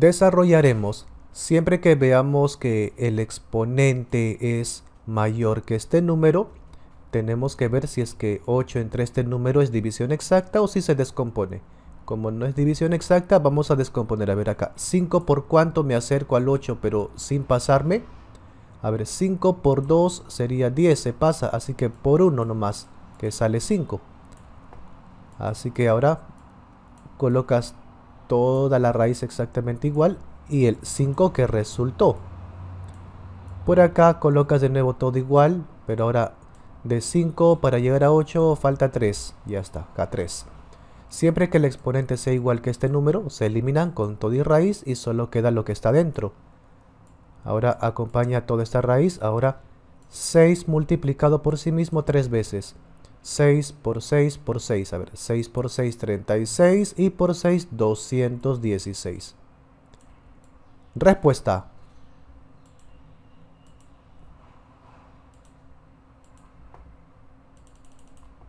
desarrollaremos siempre que veamos que el exponente es mayor que este número, tenemos que ver si es que 8 entre este número es división exacta o si se descompone. Como no es división exacta, vamos a descomponer. A ver acá, 5 por cuánto me acerco al 8, pero sin pasarme. A ver, 5 por 2 sería 10, se pasa, así que por 1 nomás, que sale 5. Así que ahora colocas toda la raíz exactamente igual y el 5 que resultó. Por acá colocas de nuevo todo igual, pero ahora de 5 para llegar a 8 falta 3. Ya está, acá 3. Siempre que el exponente sea igual que este número, se eliminan con todo y raíz y solo queda lo que está dentro. Ahora acompaña toda esta raíz, ahora 6 multiplicado por sí mismo 3 veces. 6 por 6 por 6. A ver, 6 por 6, 36 y por 6, 216. Respuesta.